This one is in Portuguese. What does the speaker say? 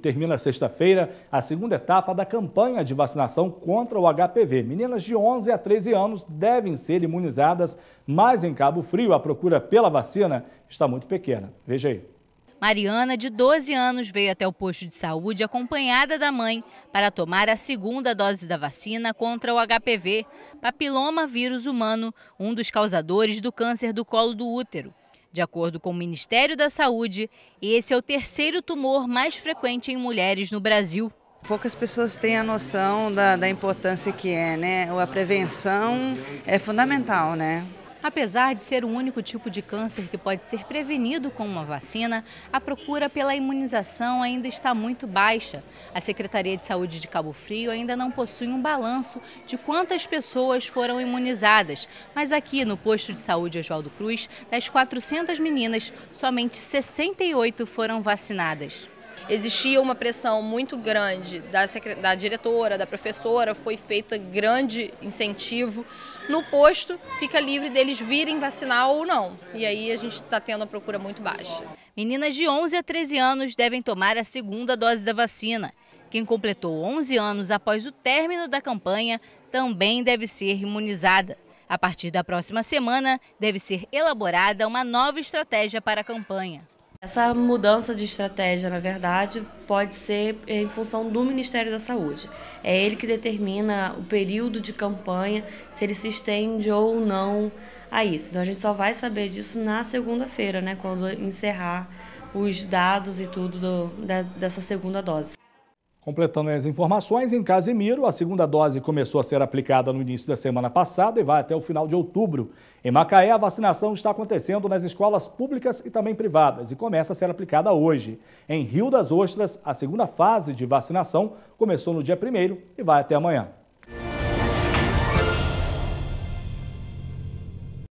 termina sexta-feira a segunda etapa da campanha de vacinação contra o HPV. Meninas de 11 a 13 anos devem ser imunizadas, mas em Cabo Frio a procura pela vacina está muito pequena. Veja aí. Mariana, de 12 anos, veio até o posto de saúde acompanhada da mãe para tomar a segunda dose da vacina contra o HPV, papiloma vírus humano, um dos causadores do câncer do colo do útero. De acordo com o Ministério da Saúde, esse é o terceiro tumor mais frequente em mulheres no Brasil. Poucas pessoas têm a noção da, da importância que é, né? A prevenção é fundamental, né? Apesar de ser o único tipo de câncer que pode ser prevenido com uma vacina, a procura pela imunização ainda está muito baixa. A Secretaria de Saúde de Cabo Frio ainda não possui um balanço de quantas pessoas foram imunizadas, mas aqui no posto de saúde Oswaldo Cruz, das 400 meninas, somente 68 foram vacinadas existia uma pressão muito grande da, da diretora, da professora, foi feito grande incentivo. No posto, fica livre deles virem vacinar ou não. E aí a gente está tendo a procura muito baixa. Meninas de 11 a 13 anos devem tomar a segunda dose da vacina. Quem completou 11 anos após o término da campanha também deve ser imunizada. A partir da próxima semana, deve ser elaborada uma nova estratégia para a campanha. Essa mudança de estratégia, na verdade, pode ser em função do Ministério da Saúde. É ele que determina o período de campanha, se ele se estende ou não a isso. Então a gente só vai saber disso na segunda-feira, né, quando encerrar os dados e tudo do, da, dessa segunda dose. Completando as informações, em Casimiro, a segunda dose começou a ser aplicada no início da semana passada e vai até o final de outubro. Em Macaé, a vacinação está acontecendo nas escolas públicas e também privadas e começa a ser aplicada hoje. Em Rio das Ostras, a segunda fase de vacinação começou no dia 1 e vai até amanhã.